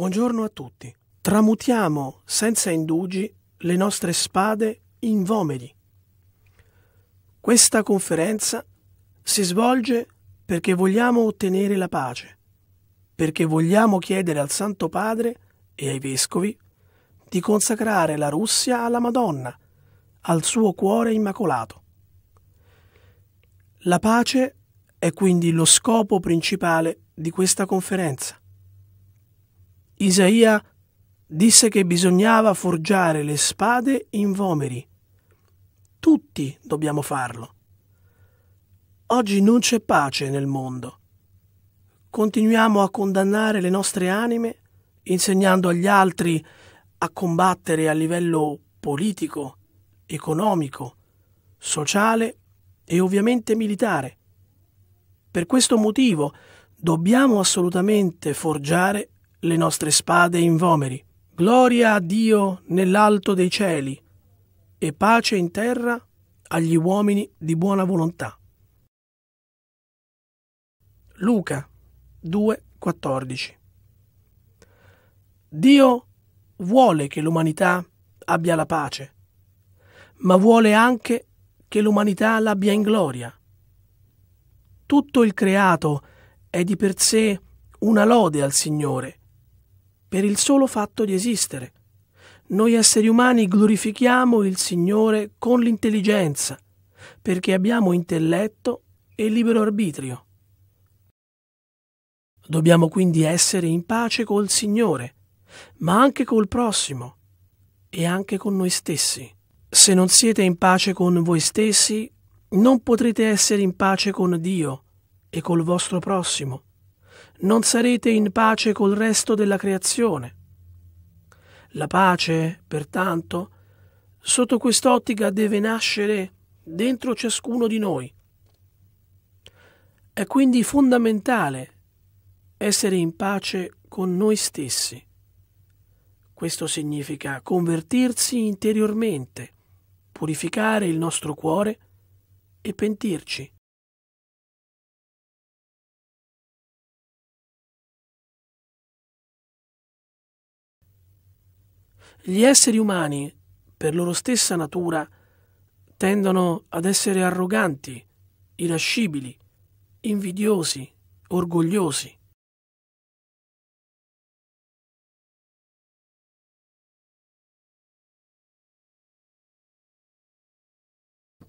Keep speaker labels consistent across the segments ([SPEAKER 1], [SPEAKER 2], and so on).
[SPEAKER 1] Buongiorno a tutti. Tramutiamo senza indugi le nostre spade in vomeri. Questa conferenza si svolge perché vogliamo ottenere la pace, perché vogliamo chiedere al Santo Padre e ai Vescovi di consacrare la Russia alla Madonna, al suo cuore immacolato. La pace è quindi lo scopo principale di questa conferenza. Isaia disse che bisognava forgiare le spade in vomeri. Tutti dobbiamo farlo. Oggi non c'è pace nel mondo. Continuiamo a condannare le nostre anime, insegnando agli altri a combattere a livello politico, economico, sociale e ovviamente militare. Per questo motivo dobbiamo assolutamente forgiare le nostre spade in vomeri. Gloria a Dio nell'alto dei cieli e pace in terra agli uomini di buona volontà. Luca 2:14 Dio vuole che l'umanità abbia la pace, ma vuole anche che l'umanità l'abbia in gloria. Tutto il creato è di per sé una lode al Signore per il solo fatto di esistere. Noi esseri umani glorifichiamo il Signore con l'intelligenza, perché abbiamo intelletto e libero arbitrio. Dobbiamo quindi essere in pace col Signore, ma anche col prossimo e anche con noi stessi. Se non siete in pace con voi stessi, non potrete essere in pace con Dio e col vostro prossimo non sarete in pace col resto della creazione. La pace, pertanto, sotto quest'ottica deve nascere dentro ciascuno di noi. È quindi fondamentale essere in pace con noi stessi. Questo significa convertirsi interiormente, purificare il nostro cuore e pentirci. Gli esseri umani, per loro stessa natura, tendono ad essere arroganti, irascibili, invidiosi,
[SPEAKER 2] orgogliosi.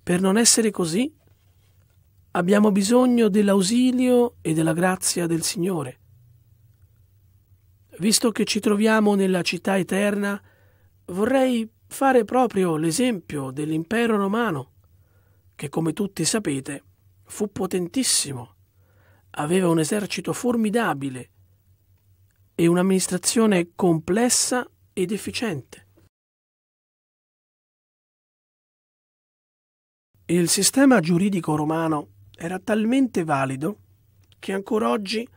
[SPEAKER 1] Per non essere così, abbiamo bisogno dell'ausilio e della grazia del Signore. Visto che ci troviamo nella città eterna, vorrei fare proprio l'esempio dell'impero romano, che come tutti sapete fu potentissimo, aveva un esercito formidabile e un'amministrazione
[SPEAKER 2] complessa ed efficiente.
[SPEAKER 1] Il sistema giuridico romano era talmente valido che ancora oggi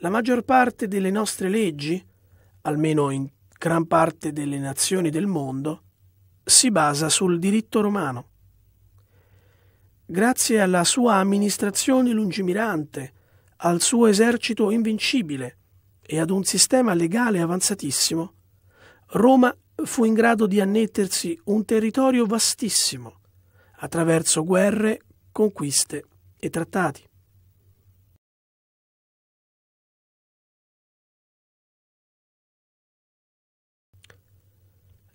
[SPEAKER 1] la maggior parte delle nostre leggi, almeno in gran parte delle nazioni del mondo, si basa sul diritto romano. Grazie alla sua amministrazione lungimirante, al suo esercito invincibile e ad un sistema legale avanzatissimo, Roma fu in grado di annettersi un territorio vastissimo attraverso guerre, conquiste e trattati.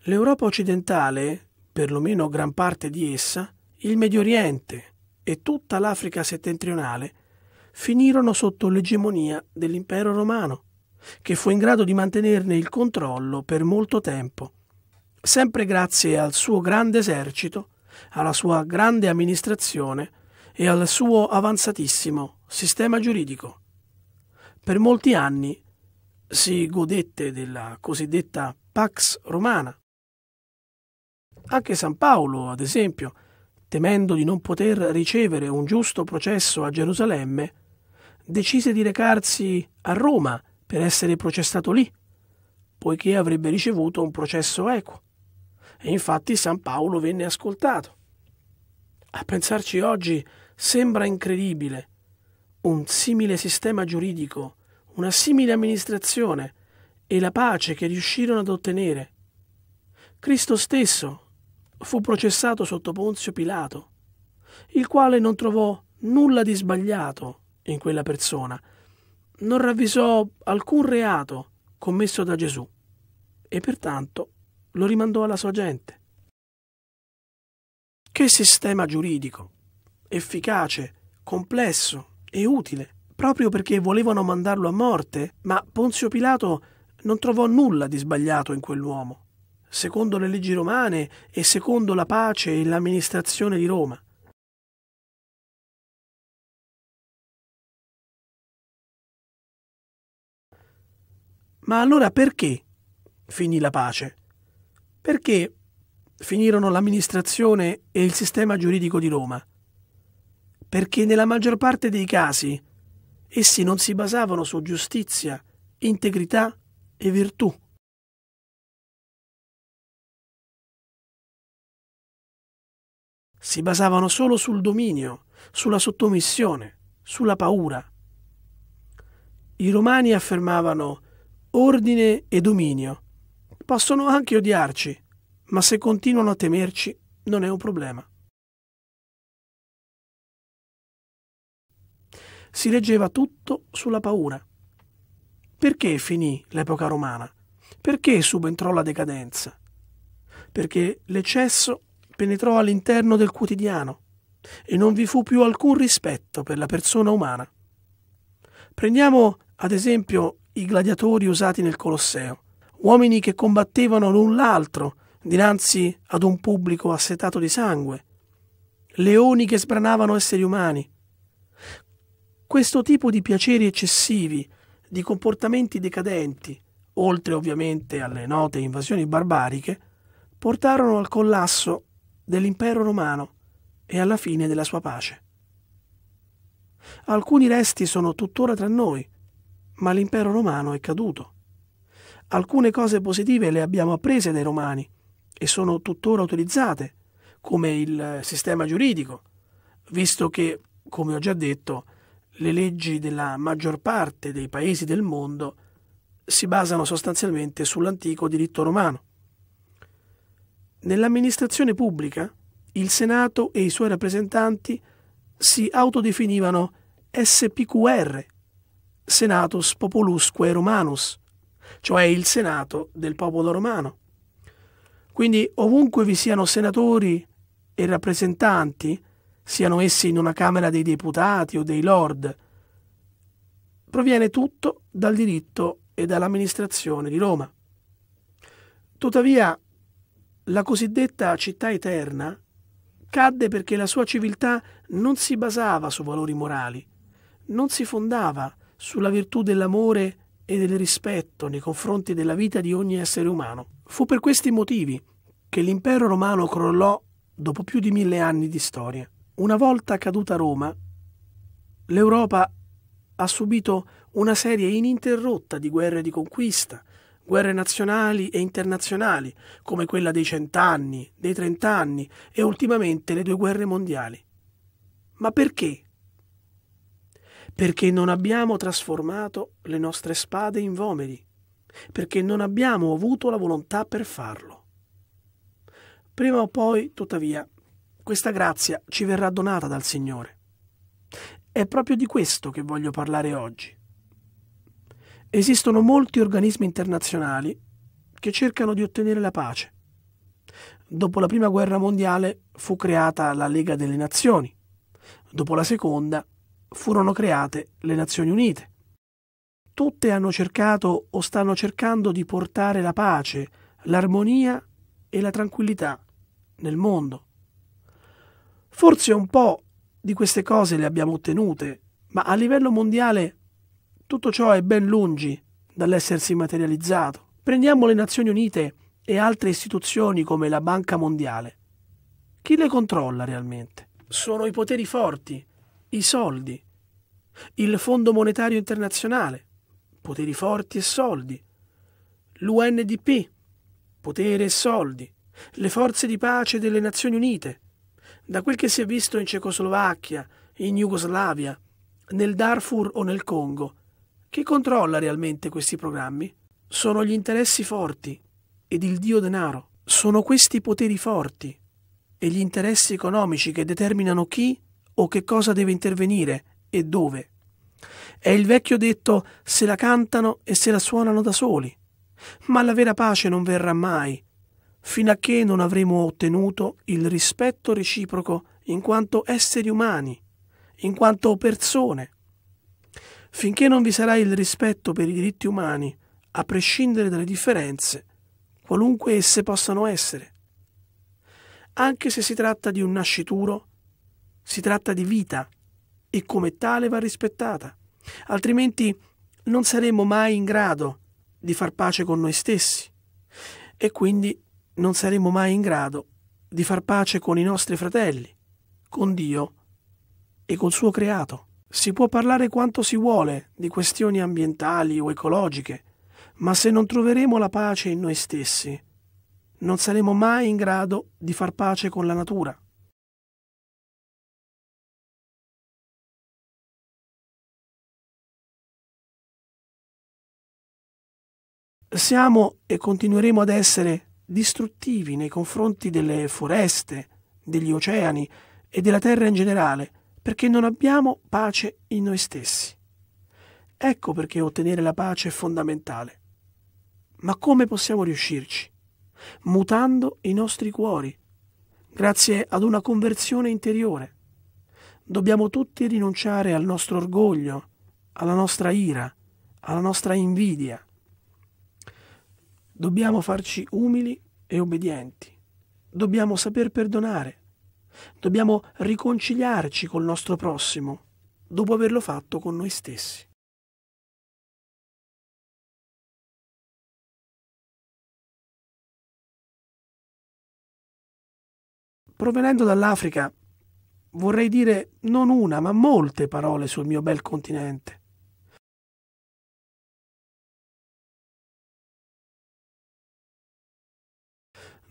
[SPEAKER 1] L'Europa occidentale, perlomeno gran parte di essa, il Medio Oriente e tutta l'Africa settentrionale finirono sotto l'egemonia dell'impero romano, che fu in grado di mantenerne il controllo per molto tempo, sempre grazie al suo grande esercito, alla sua grande amministrazione e al suo avanzatissimo sistema giuridico. Per molti anni si godette della cosiddetta Pax Romana, anche San Paolo, ad esempio, temendo di non poter ricevere un giusto processo a Gerusalemme, decise di recarsi a Roma per essere processato lì, poiché avrebbe ricevuto un processo equo. E infatti San Paolo venne ascoltato. A pensarci oggi sembra incredibile un simile sistema giuridico, una simile amministrazione e la pace che riuscirono ad ottenere. Cristo stesso fu processato sotto Ponzio Pilato, il quale non trovò nulla di sbagliato in quella persona, non ravvisò alcun reato commesso da Gesù e pertanto lo rimandò alla sua gente. Che sistema giuridico, efficace, complesso e utile, proprio perché volevano mandarlo a morte, ma Ponzio Pilato non trovò nulla di sbagliato in quell'uomo secondo le leggi romane e secondo la pace e
[SPEAKER 2] l'amministrazione di Roma. Ma allora perché
[SPEAKER 1] finì la pace? Perché finirono l'amministrazione e il sistema giuridico di Roma? Perché nella maggior parte dei casi essi non si basavano su giustizia, integrità e virtù. si basavano solo sul dominio, sulla sottomissione, sulla paura. I romani affermavano ordine e dominio. Possono anche odiarci, ma se continuano a temerci non è un
[SPEAKER 2] problema. Si
[SPEAKER 1] leggeva tutto sulla paura. Perché finì l'epoca romana? Perché subentrò la decadenza? Perché l'eccesso penetrò all'interno del quotidiano e non vi fu più alcun rispetto per la persona umana. Prendiamo ad esempio i gladiatori usati nel Colosseo, uomini che combattevano l'un l'altro dinanzi ad un pubblico assetato di sangue, leoni che sbranavano esseri umani. Questo tipo di piaceri eccessivi, di comportamenti decadenti, oltre ovviamente alle note invasioni barbariche, portarono al collasso dell'impero romano e alla fine della sua pace. Alcuni resti sono tuttora tra noi, ma l'impero romano è caduto. Alcune cose positive le abbiamo apprese dai romani e sono tuttora utilizzate, come il sistema giuridico, visto che, come ho già detto, le leggi della maggior parte dei paesi del mondo si basano sostanzialmente sull'antico diritto romano. Nell'amministrazione pubblica il Senato e i suoi rappresentanti si autodefinivano SPQR, Senatus Populusque Romanus, cioè il Senato del popolo romano. Quindi ovunque vi siano senatori e rappresentanti, siano essi in una Camera dei Deputati o dei Lord, proviene tutto dal diritto e dall'amministrazione di Roma. Tuttavia, la cosiddetta città eterna cadde perché la sua civiltà non si basava su valori morali, non si fondava sulla virtù dell'amore e del rispetto nei confronti della vita di ogni essere umano. Fu per questi motivi che l'impero romano crollò dopo più di mille anni di storia. Una volta caduta Roma, l'Europa ha subito una serie ininterrotta di guerre di conquista, guerre nazionali e internazionali, come quella dei cent'anni, dei trent'anni e ultimamente le due guerre mondiali. Ma perché? Perché non abbiamo trasformato le nostre spade in vomeri, perché non abbiamo avuto la volontà per farlo. Prima o poi, tuttavia, questa grazia ci verrà donata dal Signore. È proprio di questo che voglio parlare oggi. Esistono molti organismi internazionali che cercano di ottenere la pace. Dopo la Prima Guerra Mondiale fu creata la Lega delle Nazioni, dopo la Seconda furono create le Nazioni Unite. Tutte hanno cercato o stanno cercando di portare la pace, l'armonia e la tranquillità nel mondo. Forse un po' di queste cose le abbiamo ottenute, ma a livello mondiale tutto ciò è ben lungi dall'essersi materializzato. Prendiamo le Nazioni Unite e altre istituzioni come la Banca Mondiale. Chi le controlla realmente? Sono i poteri forti, i soldi, il Fondo Monetario Internazionale, poteri forti e soldi, l'UNDP, potere e soldi, le forze di pace delle Nazioni Unite. Da quel che si è visto in Cecoslovacchia, in Jugoslavia, nel Darfur o nel Congo, chi controlla realmente questi programmi? Sono gli interessi forti ed il dio denaro. Sono questi poteri forti e gli interessi economici che determinano chi o che cosa deve intervenire e dove. È il vecchio detto se la cantano e se la suonano da soli. Ma la vera pace non verrà mai, fino a che non avremo ottenuto il rispetto reciproco in quanto esseri umani, in quanto persone finché non vi sarà il rispetto per i diritti umani, a prescindere dalle differenze, qualunque esse possano essere. Anche se si tratta di un nascituro, si tratta di vita e come tale va rispettata, altrimenti non saremo mai in grado di far pace con noi stessi e quindi non saremo mai in grado di far pace con i nostri fratelli, con Dio e col suo creato. Si può parlare quanto si vuole di questioni ambientali o ecologiche, ma se non troveremo la pace in noi stessi, non saremo mai in grado di far pace con la natura.
[SPEAKER 2] Siamo e
[SPEAKER 1] continueremo ad essere distruttivi nei confronti delle foreste, degli oceani e della terra in generale, perché non abbiamo pace in noi stessi. Ecco perché ottenere la pace è fondamentale. Ma come possiamo riuscirci? Mutando i nostri cuori, grazie ad una conversione interiore. Dobbiamo tutti rinunciare al nostro orgoglio, alla nostra ira, alla nostra invidia. Dobbiamo farci umili e obbedienti. Dobbiamo saper perdonare. Dobbiamo riconciliarci col nostro prossimo, dopo averlo fatto con noi
[SPEAKER 3] stessi.
[SPEAKER 2] Provenendo dall'Africa, vorrei dire non una, ma molte parole sul mio bel continente.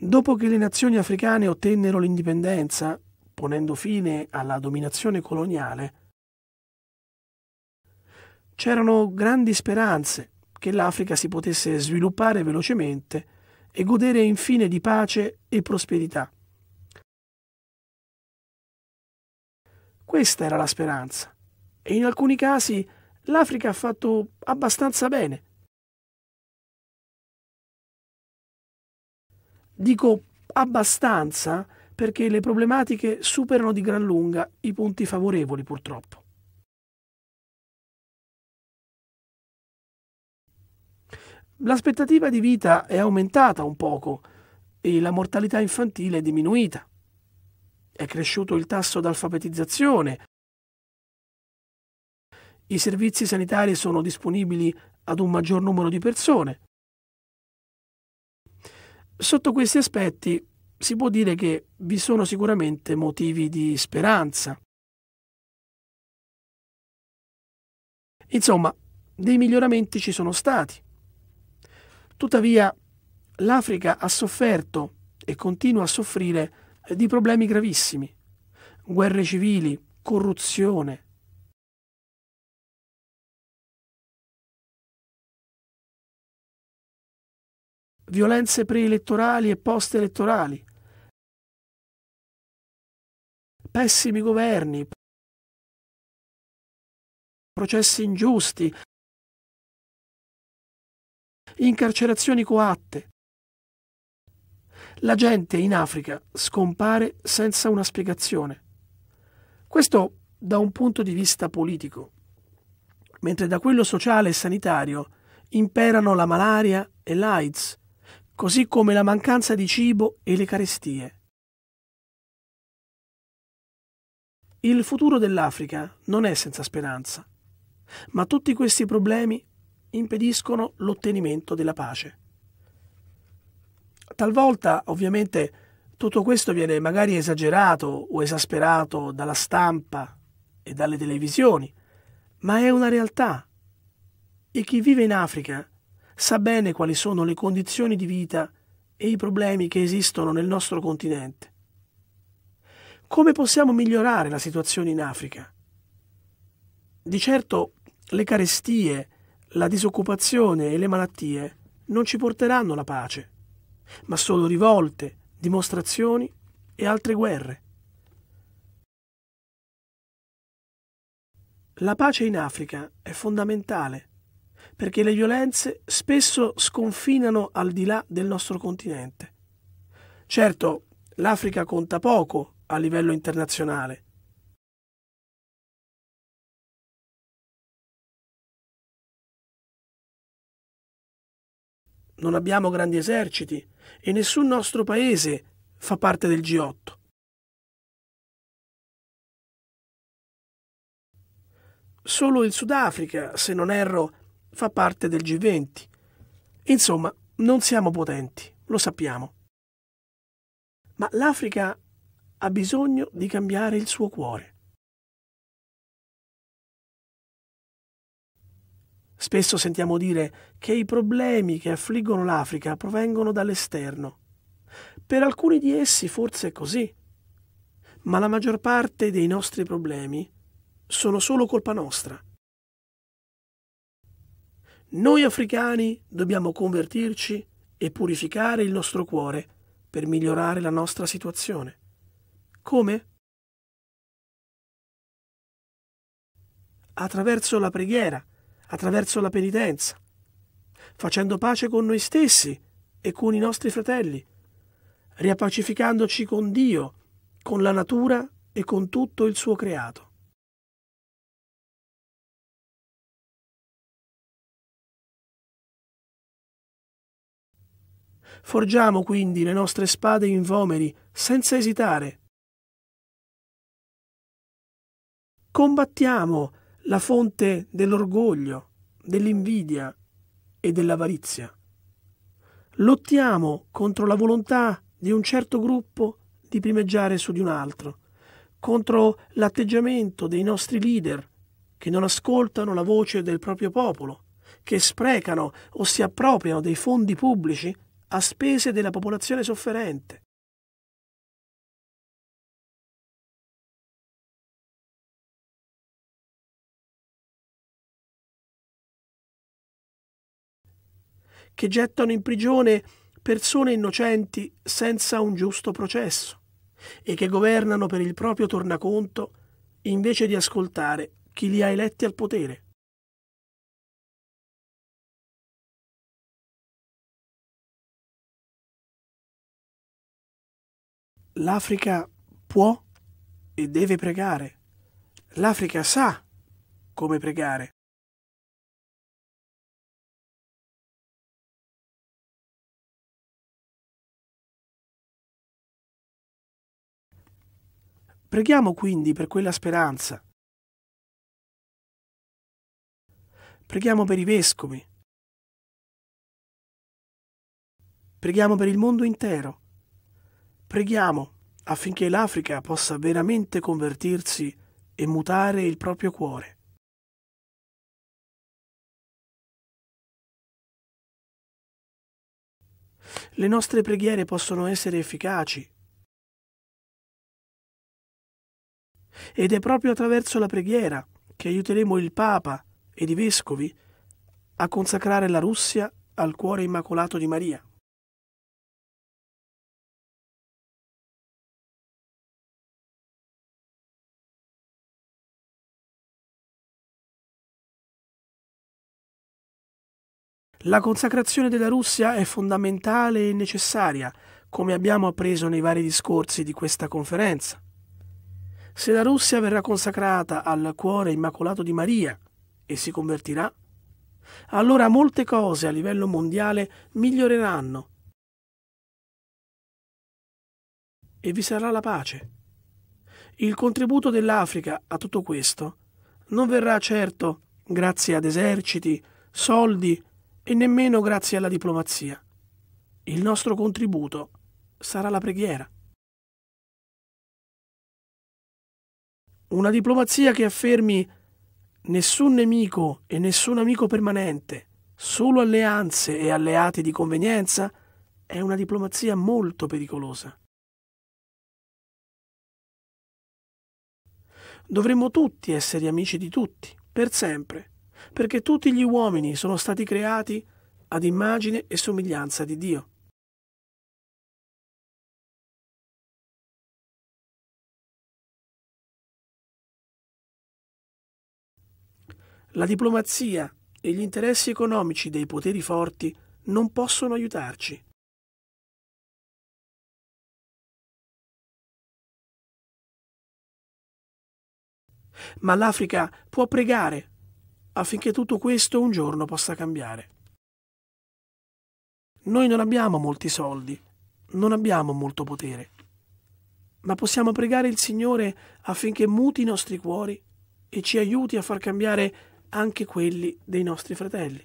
[SPEAKER 2] Dopo che le nazioni africane ottennero l'indipendenza,
[SPEAKER 1] ponendo fine alla dominazione coloniale, c'erano grandi speranze che l'Africa si potesse sviluppare velocemente e godere infine di pace e prosperità.
[SPEAKER 2] Questa era la speranza e in alcuni casi l'Africa ha fatto abbastanza bene Dico abbastanza perché le problematiche superano di gran lunga i punti favorevoli purtroppo. L'aspettativa di vita è
[SPEAKER 1] aumentata un poco e la mortalità infantile è diminuita. È cresciuto il tasso d'alfabetizzazione. I servizi sanitari sono disponibili ad un maggior numero di persone. Sotto questi aspetti si può dire che vi sono sicuramente
[SPEAKER 2] motivi di speranza.
[SPEAKER 1] Insomma, dei miglioramenti ci sono stati. Tuttavia, l'Africa ha sofferto e continua a soffrire di problemi gravissimi. Guerre civili, corruzione,
[SPEAKER 3] violenze preelettorali e postelettorali, pessimi governi, processi
[SPEAKER 2] ingiusti, incarcerazioni coatte.
[SPEAKER 1] La gente in Africa scompare senza una spiegazione. Questo da un punto di vista politico, mentre da quello sociale e sanitario imperano la malaria e l'AIDS, così come la mancanza di cibo e le carestie. Il futuro dell'Africa non è senza speranza, ma tutti questi problemi impediscono l'ottenimento della pace. Talvolta, ovviamente, tutto questo viene magari esagerato o esasperato dalla stampa e dalle televisioni, ma è una realtà. E chi vive in Africa sa bene quali sono le condizioni di vita e i problemi che esistono nel nostro continente. Come possiamo migliorare la situazione in Africa? Di certo le carestie, la disoccupazione e le malattie non ci porteranno la pace, ma solo rivolte, dimostrazioni e altre guerre.
[SPEAKER 2] La pace in Africa
[SPEAKER 1] è fondamentale perché le violenze spesso sconfinano al di là del nostro continente. Certo, l'Africa conta poco a
[SPEAKER 2] livello internazionale.
[SPEAKER 3] Non abbiamo grandi
[SPEAKER 2] eserciti e nessun nostro paese fa parte del G8. Solo il
[SPEAKER 1] Sudafrica, se non erro, fa parte del G20. Insomma, non siamo potenti, lo sappiamo. Ma l'Africa ha bisogno
[SPEAKER 2] di cambiare il suo cuore.
[SPEAKER 1] Spesso sentiamo dire che i problemi che affliggono l'Africa provengono dall'esterno. Per alcuni di essi forse è così, ma la maggior parte dei nostri problemi sono solo colpa nostra. Noi africani dobbiamo convertirci e purificare il nostro cuore per migliorare la nostra situazione. Come?
[SPEAKER 2] Attraverso la
[SPEAKER 1] preghiera, attraverso la penitenza, facendo pace con noi stessi e con i nostri fratelli, riappacificandoci con Dio, con la natura e con tutto il suo creato.
[SPEAKER 2] Forgiamo quindi le nostre spade in vomeri, senza esitare. Combattiamo la fonte
[SPEAKER 1] dell'orgoglio, dell'invidia e dell'avarizia. Lottiamo contro la volontà di un certo gruppo di primeggiare su di un altro, contro l'atteggiamento dei nostri leader che non ascoltano la voce del proprio popolo, che sprecano o si appropriano dei fondi pubblici a spese della popolazione sofferente. che gettano in prigione persone innocenti senza un giusto processo e che governano per il proprio tornaconto invece di ascoltare chi li ha eletti al potere.
[SPEAKER 2] l'Africa può e deve pregare. L'Africa sa come pregare.
[SPEAKER 3] Preghiamo quindi per quella speranza.
[SPEAKER 2] Preghiamo per i vescovi.
[SPEAKER 1] Preghiamo per il mondo intero. Preghiamo affinché l'Africa possa veramente convertirsi e mutare il proprio cuore.
[SPEAKER 2] Le nostre preghiere possono essere efficaci.
[SPEAKER 1] Ed è proprio attraverso la preghiera che aiuteremo il Papa ed i vescovi a consacrare la Russia al cuore immacolato di Maria. La consacrazione della Russia è fondamentale e necessaria, come abbiamo appreso nei vari discorsi di questa conferenza. Se la Russia verrà consacrata al cuore immacolato di Maria e si convertirà, allora molte cose a livello mondiale miglioreranno
[SPEAKER 2] e vi sarà la pace.
[SPEAKER 1] Il contributo dell'Africa a tutto questo non verrà certo grazie ad eserciti, soldi e nemmeno grazie alla diplomazia. Il nostro contributo sarà la preghiera. Una diplomazia che affermi nessun nemico e nessun amico permanente, solo alleanze e alleati di convenienza, è una diplomazia molto pericolosa. Dovremmo tutti essere amici di tutti, per sempre, perché tutti gli uomini sono stati creati ad immagine e somiglianza di Dio.
[SPEAKER 2] La diplomazia e gli interessi economici dei poteri forti non possono aiutarci. Ma l'Africa può pregare
[SPEAKER 1] affinché tutto questo un giorno possa cambiare. Noi non abbiamo molti soldi, non abbiamo molto potere, ma possiamo pregare il Signore affinché muti i nostri cuori e ci aiuti a far cambiare anche
[SPEAKER 2] quelli dei nostri fratelli.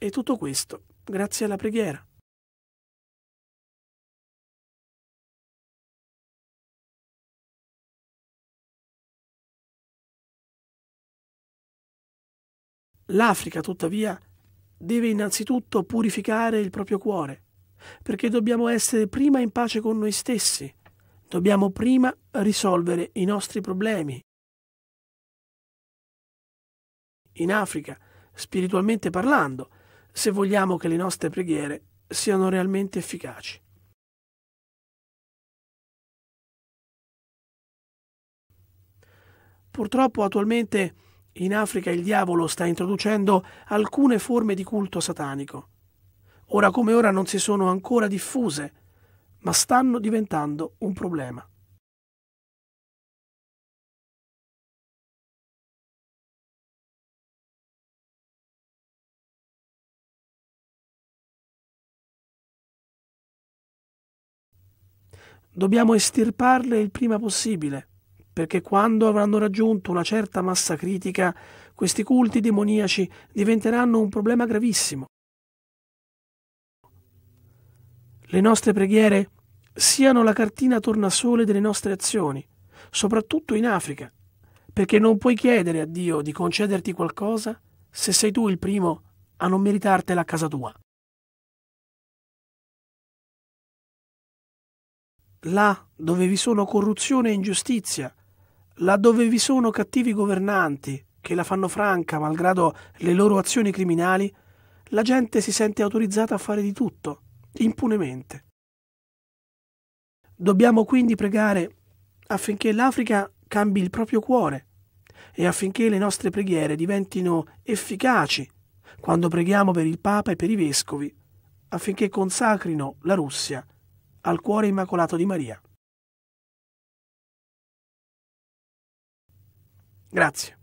[SPEAKER 3] E tutto questo grazie alla preghiera.
[SPEAKER 1] L'Africa, tuttavia, deve innanzitutto purificare il proprio cuore, perché dobbiamo essere prima in pace con noi stessi, dobbiamo prima risolvere i nostri problemi.
[SPEAKER 2] In Africa, spiritualmente parlando, se vogliamo che le nostre preghiere siano realmente efficaci.
[SPEAKER 1] Purtroppo attualmente in Africa il diavolo sta introducendo alcune forme di culto satanico. Ora come ora non si sono ancora diffuse, ma stanno diventando
[SPEAKER 2] un problema. Dobbiamo
[SPEAKER 1] estirparle il prima possibile perché quando avranno raggiunto una certa massa critica, questi culti demoniaci diventeranno un problema gravissimo. Le nostre preghiere siano la cartina tornasole delle nostre azioni, soprattutto in Africa, perché non puoi chiedere a Dio di concederti qualcosa se sei tu il primo a non meritartela a casa tua. Là dove vi sono corruzione e ingiustizia, laddove vi sono cattivi governanti che la fanno franca malgrado le loro azioni criminali, la gente si sente autorizzata a fare di tutto, impunemente. Dobbiamo quindi pregare affinché l'Africa cambi il proprio cuore e affinché le nostre preghiere diventino efficaci quando preghiamo per il Papa e per i Vescovi, affinché consacrino la Russia al cuore immacolato di Maria.
[SPEAKER 2] Grazie.